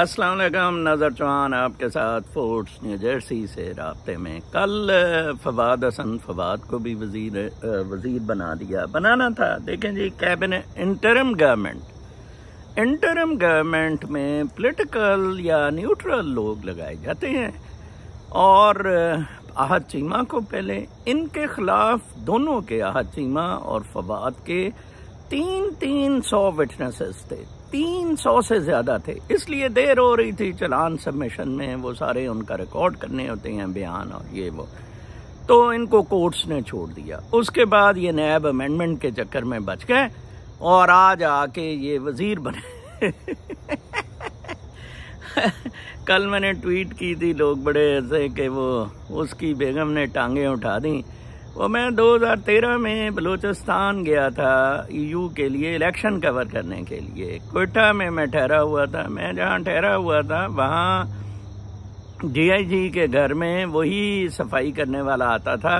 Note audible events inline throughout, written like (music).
अस्सलाम वालेकुम नज़र चौहान आपके साथ फोर्ट्स न्यू जर्सी से रबते में कल फवाद हसन फवाद को भी वजीर वजीर बना दिया बनाना था देखें जी cabinet interim government interim government में पॉलिटिकल या न्यूट्रल लोग लगाए जाते हैं और आहद चीमा को पहले इनके ख़िलाफ़ दोनों के आहद चीमा और फवाद के तीन तीन सौ विटनेसेस थे तीन सौ से ज़्यादा थे इसलिए देर हो रही थी चलान सबमिशन में वो सारे उनका रिकॉर्ड करने होते हैं बयान और ये वो तो इनको कोर्ट्स ने छोड़ दिया उसके बाद ये नैब अमेंडमेंट के चक्कर में बच गए और आज आके ये वजीर बने (laughs) कल मैंने ट्वीट की थी लोग बड़े ऐसे कि वो उसकी बेगम ने टांगें उठा दी वो मैं 2013 में बलूचिस्तान गया था यू e के लिए इलेक्शन कवर करने के लिए कोयटा में मैं ठहरा हुआ था मैं जहाँ ठहरा हुआ था वहाँ डीआईजी के घर में वही सफाई करने वाला आता था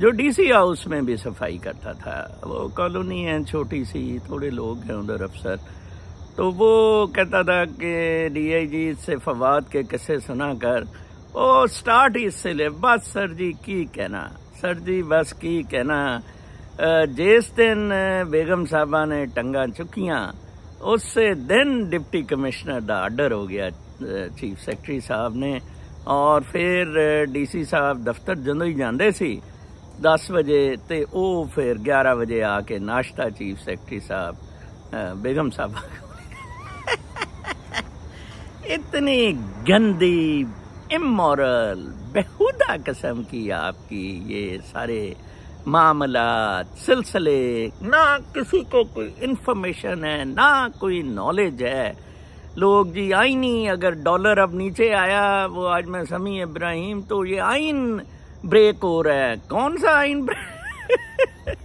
जो डीसी हाउस में भी सफाई करता था वो कॉलोनी है छोटी सी थोड़े लोग हैं उधर अफसर तो वो कहता था कि डीआईजी से फवाद के किस्से सुना कर वो स्टार्ट ही इससे ले बस सर जी की कहना ਸਰ ਜੀ ਬਸ ਕੀ ਕਹਿਣਾ ਜਿਸ ਦਿਨ ਬੇਗਮ ਸਾਹਿਬਾ ਨੇ ਟੰਗਾ ਚੁੱਕੀਆਂ ਉਸੇ ਦਿਨ ਡਿਪਟੀ ਕਮਿਸ਼ਨਰ ਦਾ ਆਰਡਰ ਹੋ ਗਿਆ ਚੀਫ ਸੈਕਟਰੀ ਸਾਹਿਬ ਨੇ ਔਰ ਫਿਰ ਡੀਸੀ ਸਾਹਿਬ ਦਫ਼ਤਰ ਜਦੋਂ ਹੀ ਜਾਂਦੇ ਸੀ 10 ਵਜੇ ਤੇ ਉਹ ਫਿਰ 11 ਵਜੇ ਆ ਕੇ ਨਾਸ਼ਤਾ ਚੀਫ ਸੈਕਟਰੀ ਸਾਹਿਬ ਬੇਗਮ ਸਾਹਿਬਾ ਇਤਨੀ ਗੰਦੀ ਇਮੋਰਲ बेहुदा कसम की आपकी ये सारे मामला सिलसिले ना किसी को कोई इन्फॉर्मेशन है ना कोई नॉलेज है लोग जी आईनी अगर डॉलर अब नीचे आया वो आज मैं समी इब्राहिम तो ये आइन ब्रेक हो रहा है कौन सा आइन break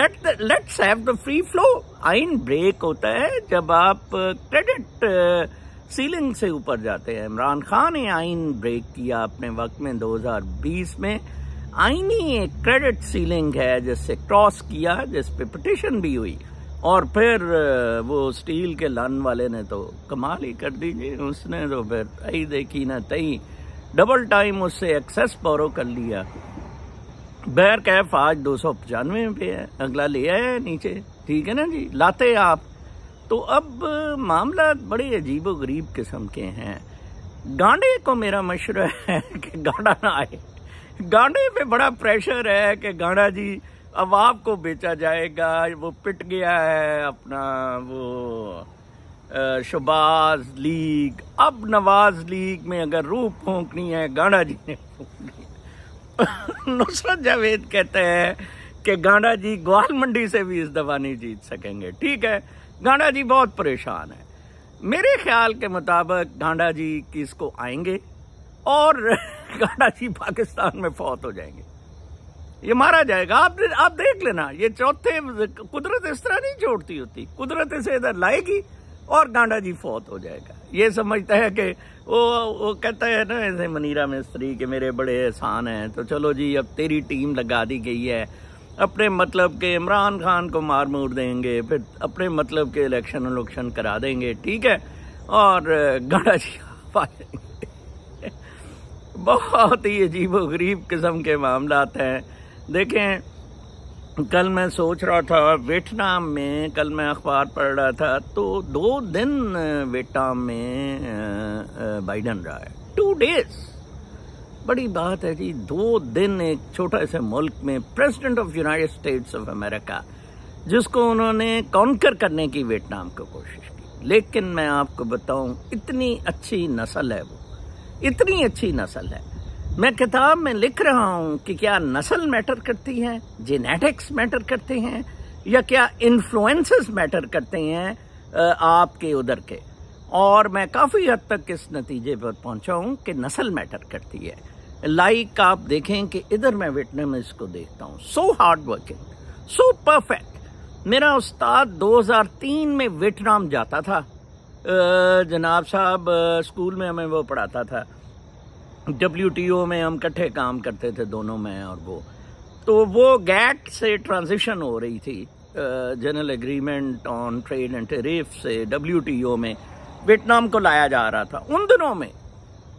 let let's have the free flow आइन ब्रेक होता है जब आप क्रेडिट सीलिंग से ऊपर जाते हैं इमरान खान ने आइन ब्रेक किया अपने वक्त में 2020 में आईनी एक क्रेडिट सीलिंग है जिससे क्रॉस किया जिस पे पटिशन भी हुई और फिर वो स्टील के लन वाले ने तो कमाल ही कर दीजिए उसने तो फिर तई देखी ना तई डबल टाइम उससे एक्सेस बोरो कर लिया बैर कैफ आज दो सौ पचानवे पे है अगला ले आया नीचे ठीक है ना जी लाते आप तो अब मामला बड़े अजीब व गरीब किस्म के हैं गांडे को मेरा मशुरा है कि गांडा ना आए गांडे पे बड़ा प्रेशर है कि गांडा जी अब आपको बेचा जाएगा वो पिट गया है अपना वो शबाज लीग अब नवाज लीग में अगर रूह फूकनी है गांडा जी ने फूकनी (laughs) नुसरत जावेद कहते हैं कि गांडा जी ग्वाल मंडी से भी इस दफा नहीं जीत सकेंगे ठीक है गांडा जी बहुत परेशान है मेरे ख्याल के मुताबिक गांडा जी किस को आएंगे और (laughs) गांडा जी पाकिस्तान में फौत हो जाएंगे ये मारा जाएगा आप आप देख लेना ये चौथे कुदरत इस तरह नहीं छोड़ती होती कुदरत इसे इधर लाएगी और गांडा जी फौत हो जाएगा ये समझता है कि वो वो कहता है ना ऐसे मनीरा मिस्त्री के मेरे बड़े एहसान हैं तो चलो जी अब तेरी टीम लगा दी गई है अपने मतलब के इमरान खान को मार मूर देंगे फिर अपने मतलब के इलेक्शन उलेक्शन करा देंगे ठीक है और गड़ा जी बहुत ही अजीब व गरीब किस्म के मामला हैं देखें कल मैं सोच रहा था वेटनाम में कल मैं अखबार पढ़ रहा था तो दो दिन वेटनाम में बाइडन रहा है टू डेज़ बड़ी बात है जी दो दिन एक छोटा से मुल्क में president of united states of America जिसको उन्होंने कॉन्कर करने की वियतनाम को कोशिश की लेकिन मैं आपको बताऊं इतनी अच्छी नस्ल है वो इतनी अच्छी नस्ल है मैं किताब में लिख रहा हूं कि क्या नस्ल मैटर करती है जेनेटिक्स मैटर करते हैं या क्या इन्फ्लुएंसेस मैटर करते हैं आपके उधर के और मैं काफ़ी हद तक इस नतीजे पर पहुंचा हूं कि नस्ल मैटर करती है लाइक आप देखें कि इधर मैं में इसको देखता हूँ so hard working so perfect मेरा उस्ताद 2003 में वियतनाम जाता था जनाब साहब स्कूल में हमें वो पढ़ाता था डब्ल्यू में हम इकट्ठे काम करते थे दोनों में और वो तो वो गैट से ट्रांजिशन हो रही थी general agreement on trade and tariff से डब्ल्यू में वेटनाम को लाया जा रहा था उन दिनों में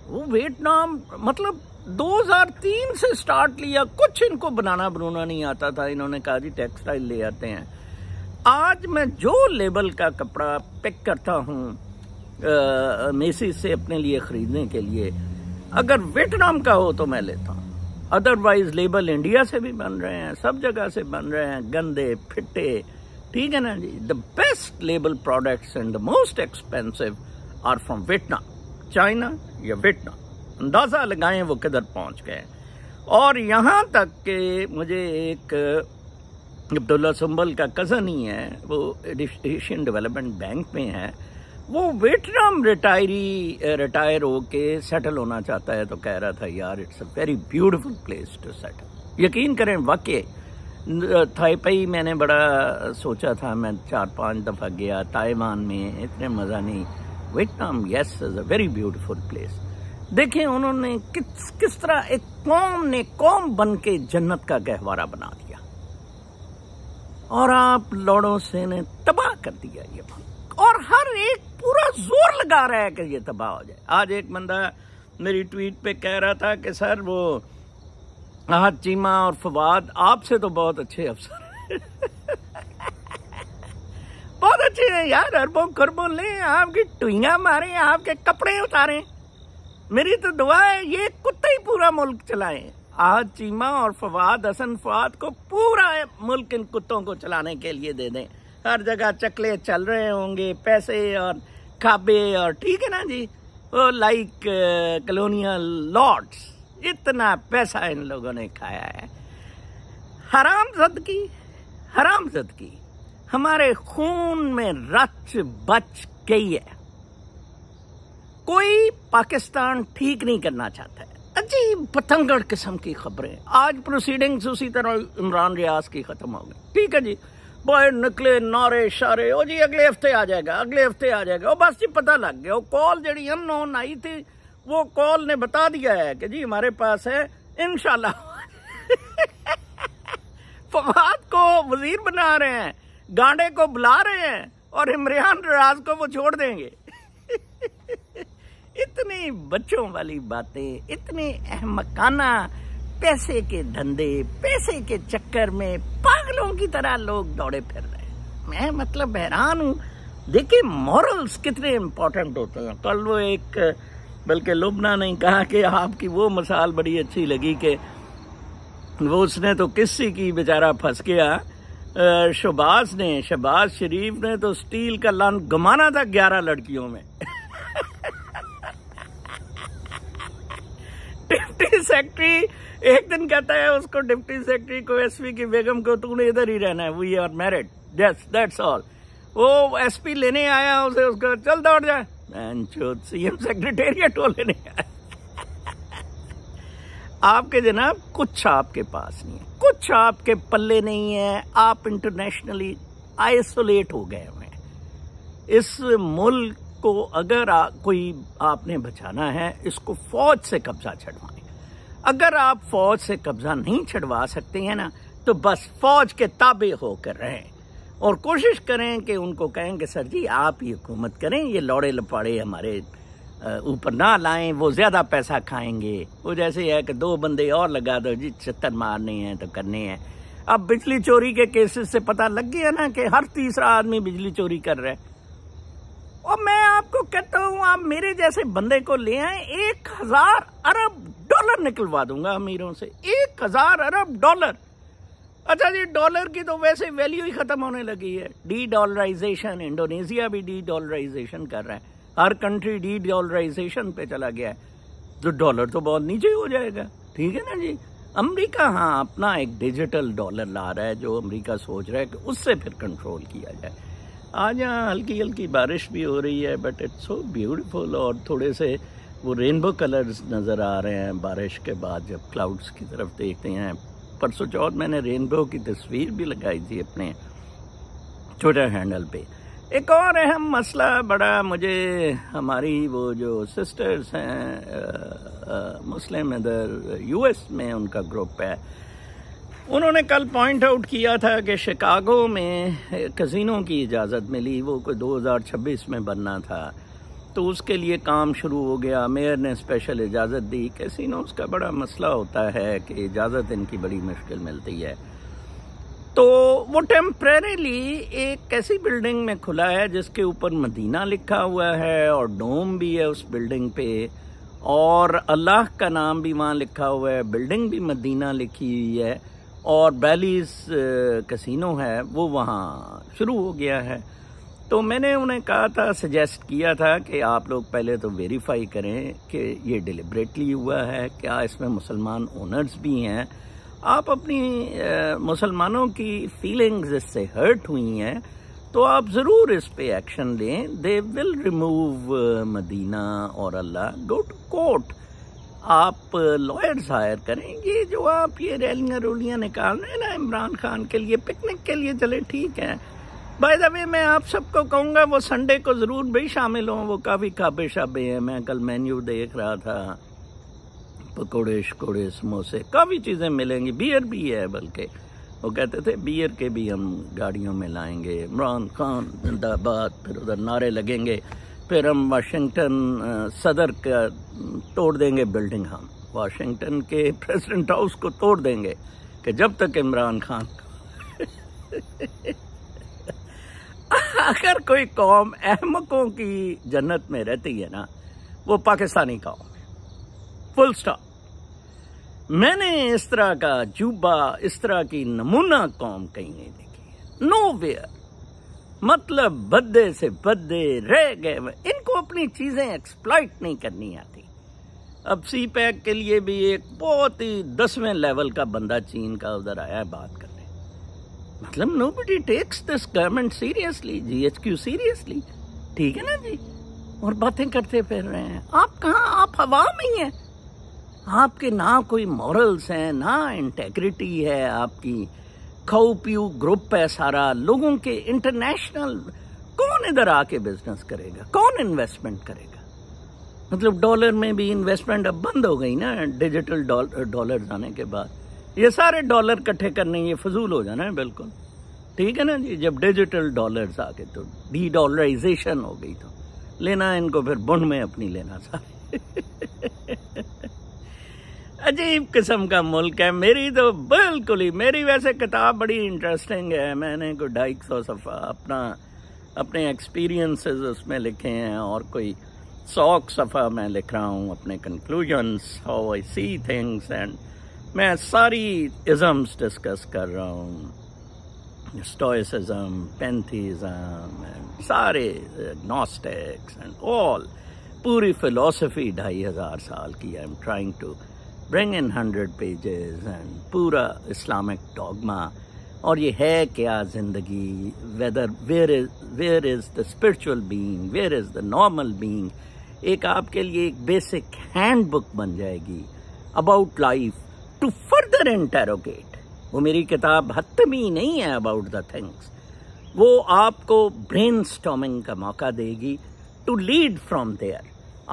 वो वेटनाम मतलब 2003 से स्टार्ट लिया कुछ इनको बनाना बनाना नहीं आता था इन्होंने कहा जी टेक्सटाइल ले आते हैं आज मैं जो लेबल का कपड़ा पिक करता हूँ मेसी से अपने लिए ख़रीदने के लिए अगर वेटनाम का हो तो मैं लेता हूँ अदरवाइज लेबल इंडिया से भी बन रहे हैं सब जगह से बन रहे हैं गंदे फिटे ठीक है ना जी the best label products and the most expensive are from Vietnam China या वियतनाम अंदाज़ा लगाएं वो किधर पहुंच गए और यहाँ तक कि मुझे एक अब्दुल्ला सुंबल का कज़न ही है वो एशियन डेवलपमेंट बैंक में है वो वेटराम रिटायरी रिटायर हो के सेटल होना चाहता है तो कह रहा था यार it's a very beautiful place to settle यकीन करें वाकई थाईपाई मैंने बड़ा सोचा था मैं चार पांच दफ़ा गया ताइवान में इतने मज़ा नहीं Vietnam yes is a very beautiful place देखें उन्होंने किस किस तरह एक कौम ने कौम बन के जन्नत का गहवारा बना दिया और आप लौड़ों से ने तबाह कर दिया ये और हर एक पूरा जोर लगा रहा है कि ये तबाह हो जाए आज एक बंदा मेरी ट्वीट पे कह रहा था कि सर वो आज चीमा और फवाद आपसे तो बहुत अच्छे अफसर (laughs) बहुत अच्छे हैं यार अरबों खरबों ले आपकी टुइया मारे आपके कपड़े उतारें मेरी तो दुआ है ये कुत्ता ही पूरा मुल्क चलाए आज चीमा और फवाद हसन फवाद को पूरा मुल्क इन कुत्तों को चलाने के लिए दे दें हर जगह चकले चल रहे होंगे पैसे और खाबे और ठीक है ना जी वो लाइक कलोनियल लॉर्ड्स इतना पैसा इन लोगों ने खाया है हराम जद की हराम जद की हमारे खून में रच बच गई है कोई पाकिस्तान ठीक नहीं करना चाहता है अजीब पतंगड़ किस्म की खबरें आज प्रोसीडिंग्स उसी तरह इमरान रियाज की खत्म हो गई ठीक है जी बाहर निकले नारे शारे ओ जी अगले हफ्ते आ जाएगा अगले हफ्ते आ जाएगा ओ बस जी पता लग गया कॉल जड़ी अननोन आई थी वो कॉल ने बता दिया है कि जी हमारे पास है इनशाला (laughs) फवाद को वजीर बना रहे हैं गांडे को बुला रहे हैं और इमरान राज को वो छोड़ देंगे (laughs) इतने बच्चों वाली बातें इतने अहमकाना पैसे के धंधे पैसे के चक्कर में पागलों की तरह लोग दौड़े फिर रहे हैं मैं मतलब हैरान हूँ देखिए मॉरल्स कितने इम्पोर्टेंट होते हैं कल वो एक बल्कि लुबना ने कहा कि आपकी वो मिसाल बड़ी अच्छी लगी कि वो उसने तो किस्सी की बेचारा फंस गया शबाज ने शबाज शरीफ ने तो स्टील का लान घुमाना था ग्यारह लड़कियों में सेक्रेटरी एक दिन कहता है उसको डिप्टी सेक्रेटरी को एसपी की बेगम को तूने इधर ही रहना है we are married yes that's all वो एसपी लेने आया उसे उसको चल दौड़ जाए सीएम सेक्रेटेरिएट वो लेने आया आपके जनाब कुछ आपके पास नहीं है कुछ आपके पल्ले नहीं है आप इंटरनेशनली आइसोलेट हो गए हुए इस मुल्क को अगर आ, कोई आपने बचाना है इसको फौज से कब्जा छड़वा अगर आप फौज से कब्जा नहीं छुड़वा सकते हैं ना तो बस फौज के ताबे होकर रहें और कोशिश करें कि उनको कहें कि सर जी आप ये हुकूमत करें ये लौड़े लपाड़े हमारे ऊपर ना लाएं वो ज़्यादा पैसा खाएंगे वो जैसे है कि दो बंदे और लगा दो जी छत्तर मारने हैं तो करने हैं अब बिजली चोरी के केसेस से पता लग गया ना कि हर तीसरा आदमी बिजली चोरी कर रहा है और मैं आपको कहता हूँ आप मेरे जैसे बंदे को ले आए एक हजार अरब डॉलर निकलवा दूंगा अमीरों से एक हजार अरब डॉलर अच्छा जी डॉलर की तो वैसे वैल्यू ही खत्म होने लगी है डी डॉलराइजेशन इंडोनेशिया भी डी डॉलराइजेशन कर रहा है हर कंट्री डी डॉलराइजेशन पे चला गया है तो डॉलर तो बहुत नीचे हो जाएगा ठीक है ना जी अमेरिका हाँ अपना एक डिजिटल डॉलर ला रहा है जो अमेरिका सोच रहा है कि उससे फिर कंट्रोल किया जाए आज यहाँ हल्की हल्की बारिश भी हो रही है बट इट्स सो ब्यूटिफुल और थोड़े से वो रेनबो कलर्स नज़र आ रहे हैं बारिश के बाद जब क्लाउड्स की तरफ देखते हैं परसों चौथ मैंने रेनबो की तस्वीर भी लगाई थी अपने ट्विटर हैंडल पे एक और अहम मसला बड़ा मुझे हमारी वो जो सिस्टर्स हैं मुस्लिम इधर यूएस में उनका ग्रुप है उन्होंने कल पॉइंट आउट किया था कि शिकागो में कजीनों की इजाज़त मिली वो कोई 2026 में बनना था तो उसके लिए काम शुरू हो गया मेयर ने स्पेशल इजाज़त दी कैसीनोज का बड़ा मसला होता है कि इजाज़त इनकी बड़ी मुश्किल मिलती है तो वो टेम्प्रेरीली एक ऐसी बिल्डिंग में खुला है जिसके ऊपर मदीना लिखा हुआ है और डोम भी है उस बिल्डिंग पे और अल्लाह का नाम भी वहाँ लिखा हुआ है बिल्डिंग भी मदीना लिखी हुई है और बैलीस कसिनो है वो वहाँ शुरू हो गया है तो मैंने उन्हें कहा था सजेस्ट किया था कि आप लोग पहले तो वेरीफाई करें कि ये डिलिब्रेटली हुआ है क्या इसमें मुसलमान ओनर्स भी हैं आप अपनी मुसलमानों की फीलिंग्स इससे हर्ट हुई हैं तो आप ज़रूर इस पे एक्शन लें दे विल रिमूव मदीना और अल्लाह गो टू कोर्ट आप लॉयर्स हायर करें ये जो आप ये रैलियाँ रोलियाँ निकाल रहे हैं ना इमरान खान के लिए पिकनिक के लिए चले ठीक है बाय द वे मैं आप सबको कहूँगा वो संडे को ज़रूर भी शामिल हों वो काफ़ी काबे शाबे हैं मैं कल मेन्यू देख रहा था पकौड़े शकोड़े समोसे काफ़ी चीज़ें मिलेंगी बियर भी है बल्कि वो कहते थे बियर के भी हम गाड़ियों में लाएंगे इमरान खान जिंदाबाद फिर उधर नारे लगेंगे फिर हम वाशिंगटन सदर का तोड़ देंगे बिल्डिंग हम वाशिंगटन के प्रेसिडेंट हाउस को तोड़ देंगे कि जब तक इमरान खान अगर कोई कौम अहमकों की जन्नत में रहती है ना वो पाकिस्तानी कौम है फुल स्टॉप मैंने इस तरह का जुबा इस तरह की नमूना कौम कहीं नहीं देखी है नो वेयर मतलब बद्दे से बद्दे रह गए इनको अपनी चीजें एक्सप्लाइट नहीं करनी आती अब सी पैक के लिए भी एक बहुत ही दसवें लेवल का बंदा चीन का उधर आया है बात मतलब nobody takes this government seriously G H Q seriously ठीक है ना जी और बातें करते फिर रहे हैं आप कहाँ आप हवा में ही हैं आपके ना कोई मॉरल्स हैं ना इंटेग्रिटी है आपकी खाऊ पीऊ ग्रुप है सारा लोगों के इंटरनेशनल कौन इधर आके बिजनेस करेगा कौन इन्वेस्टमेंट करेगा मतलब डॉलर में भी इन्वेस्टमेंट अब बंद हो गई ना डिजिटल डॉलर डॉलर आने के बाद ये सारे डॉलर इकट्ठे करने ये फजूल हो जाना है बिल्कुल ठीक है ना जी जब डिजिटल डॉलर्स आ गए तो डी डॉलराइजेशन हो गई तो लेना इनको फिर बुंड में अपनी लेना सारे (laughs) अजीब किस्म का मुल्क है मेरी तो बिल्कुल ही मेरी वैसे किताब बड़ी इंटरेस्टिंग है मैंने कोई ढाई सौ सफ़ा अपना अपने एक्सपीरियंसेस उसमें लिखे हैं और कोई सौ सफ़ा मैं लिख रहा हूँ अपने conclusions how I see things and मैं सारी इज़म्स डिस्कस कर रहा हूँ स्टोइसिज्म पेंथीज़म सारे नॉस्टिक्स एंड ऑल पूरी फिलॉसफी ढाई हज़ार साल की I am trying to bring in hundred pages and पूरा इस्लामिक डॉगमा और ये है क्या ज़िंदगी whether where is where is the spiritual being where is the normal being एक आपके लिए एक बेसिक हैंड बुक बन जाएगी about life to further interrogate वो मेरी किताब हतमी नहीं है अबाउट द थिंग्स वो आपको ब्रेन का मौका देगी टू लीड फ्रॉम देयर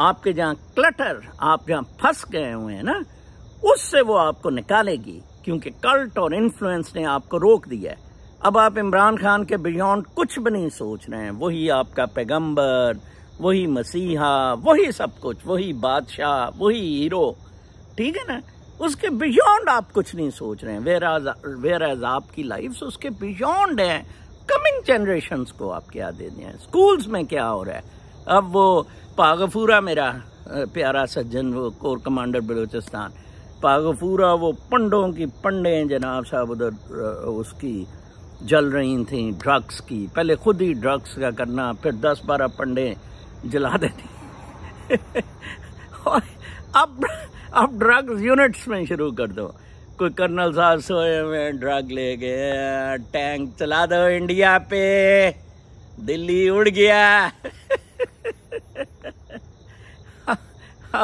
आपके जहाँ क्लटर आप जहाँ फंस गए हुए हैं ना उससे वो आपको निकालेगी क्योंकि कल्ट और इन्फ्लुएंस ने आपको रोक दिया है अब आप इमरान खान के बियॉन्ड कुछ भी नहीं सोच रहे हैं वही आपका पैगंबर वही मसीहा वही सब कुछ वही बादशाह वही हीरो ठीक है ना उसके बियॉन्ड आप कुछ नहीं सोच रहे हैं वेर एज वेर आपकी लाइफ उसके बियॉन्ड है कमिंग जनरेशन को आप क्या दे दें स्कूल्स में क्या हो रहा है अब वो पागफूरा मेरा प्यारा सज्जन वो कोर कमांडर बलोचिस्तान पागफूरा वो पंडों की हैं जनाब साहब उधर उसकी जल रही थी ड्रग्स की पहले खुद ही ड्रग्स का करना फिर दस बारह पंडे जला देती (laughs) और अब आप ड्रग्स यूनिट्स में शुरू कर दो कोई कर्नल साहब सोए हुए ड्रग ले गए टैंक चला दो इंडिया पे दिल्ली उड़ गया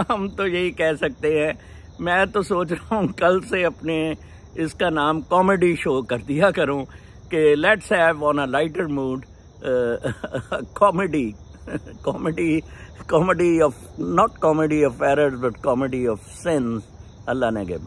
हम तो यही कह सकते हैं मैं तो सोच रहा हूँ कल से अपने इसका नाम कॉमेडी शो कर दिया करूँ कि let's have on a lighter mood comedy comedy comedy of, not comedy of errors, but comedy of sins, Allah ne